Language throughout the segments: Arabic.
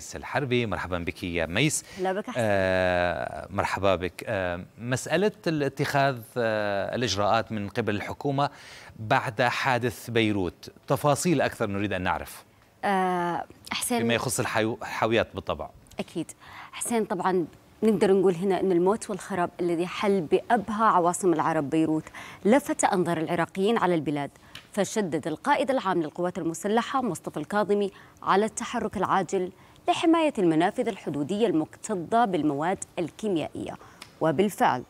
التركيز الحربي مرحبا بك يا ميس لا بك آه مرحبا بك آه مسألة اتخاذ آه الإجراءات من قبل الحكومة بعد حادث بيروت تفاصيل أكثر نريد أن نعرف آه حسين فيما يخص الحاويات بالطبع أكيد حسين طبعا نقدر نقول هنا أن الموت والخراب الذي حل بأبهى عواصم العرب بيروت لفت أنظر العراقيين على البلاد فشدد القائد العام للقوات المسلحة مصطفى الكاظمي على التحرك العاجل لحماية المنافذ الحدودية المكتظة بالمواد الكيميائية وبالفعل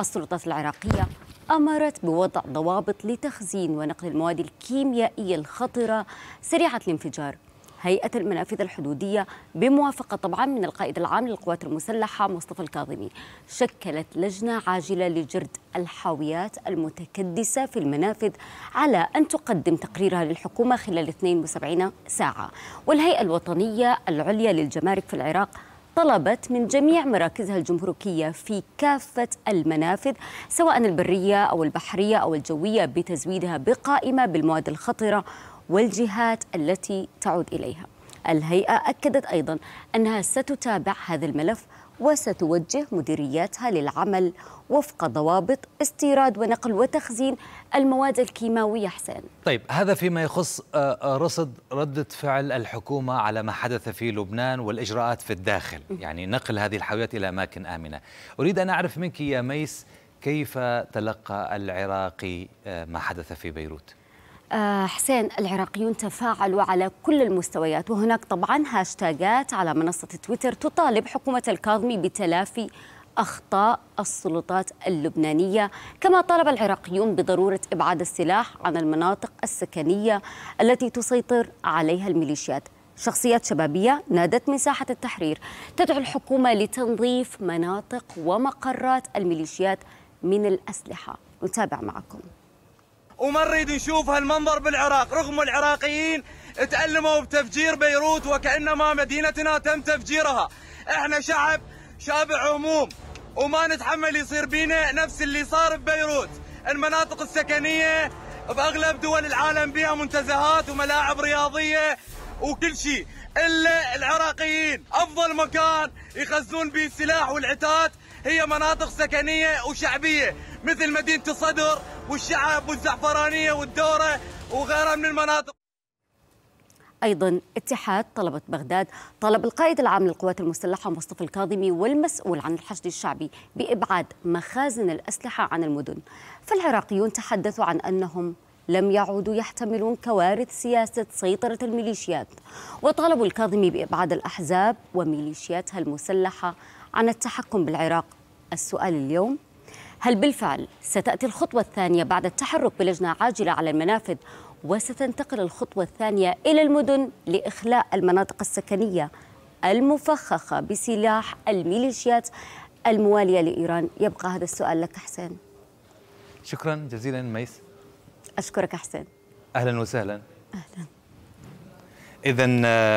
السلطات العراقية أمرت بوضع ضوابط لتخزين ونقل المواد الكيميائية الخطرة سريعة الانفجار هيئة المنافذ الحدودية بموافقة طبعا من القائد العام للقوات المسلحة مصطفى الكاظمي شكلت لجنة عاجلة لجرد الحاويات المتكدسة في المنافذ على أن تقدم تقريرها للحكومة خلال 72 ساعة والهيئة الوطنية العليا للجمارك في العراق طلبت من جميع مراكزها الجمهورية في كافة المنافذ سواء البرية أو البحرية أو الجوية بتزويدها بقائمة بالمواد الخطرة والجهات التي تعود إليها الهيئة أكدت أيضا أنها ستتابع هذا الملف وستوجه مديرياتها للعمل وفق ضوابط استيراد ونقل وتخزين المواد الكيماوية حسين طيب هذا فيما يخص آه، آه، رصد ردة فعل الحكومة على ما حدث في لبنان والإجراءات في الداخل يعني نقل هذه الحاويات إلى أماكن آمنة أريد أن أعرف منك يا ميس كيف تلقى العراقي آه، ما حدث في بيروت آه، حسين العراقيون تفاعلوا على كل المستويات وهناك طبعا هاشتاجات على منصة تويتر تطالب حكومة الكاظمي بتلافي أخطاء السلطات اللبنانية كما طالب العراقيون بضرورة إبعاد السلاح عن المناطق السكنية التي تسيطر عليها الميليشيات شخصيات شبابية نادت من ساحة التحرير تدعو الحكومة لتنظيف مناطق ومقرات الميليشيات من الأسلحة نتابع معكم وما نريد نشوف هالمنظر بالعراق رغم العراقيين تألموا بتفجير بيروت وكأنما مدينتنا تم تفجيرها احنا شعب شابع عموم وما نتحمل يصير بينا نفس اللي صار ببيروت المناطق السكنية بأغلب دول العالم بها منتزهات وملاعب رياضية وكل شيء إلا العراقيين أفضل مكان يخزون به السلاح والعتاد هي مناطق سكنيه وشعبيه مثل مدينه الصدر والشعب والزعفرانيه والدوره وغيرها من المناطق ايضا اتحاد طلبه بغداد طلب القائد العام للقوات المسلحه مصطفى الكاظمي والمسؤول عن الحشد الشعبي بابعاد مخازن الاسلحه عن المدن فالعراقيون تحدثوا عن انهم لم يعودوا يحتملون كوارث سياسة سيطرة الميليشيات وطالبوا الكاظمي بإبعاد الأحزاب وميليشياتها المسلحة عن التحكم بالعراق السؤال اليوم هل بالفعل ستأتي الخطوة الثانية بعد التحرك بلجنة عاجلة على المنافذ وستنتقل الخطوة الثانية إلى المدن لإخلاء المناطق السكنية المفخخة بسلاح الميليشيات الموالية لإيران يبقى هذا السؤال لك حسين شكرا جزيلا ميس أشكرك حسين أهلا وسهلا أهلا إذا آه،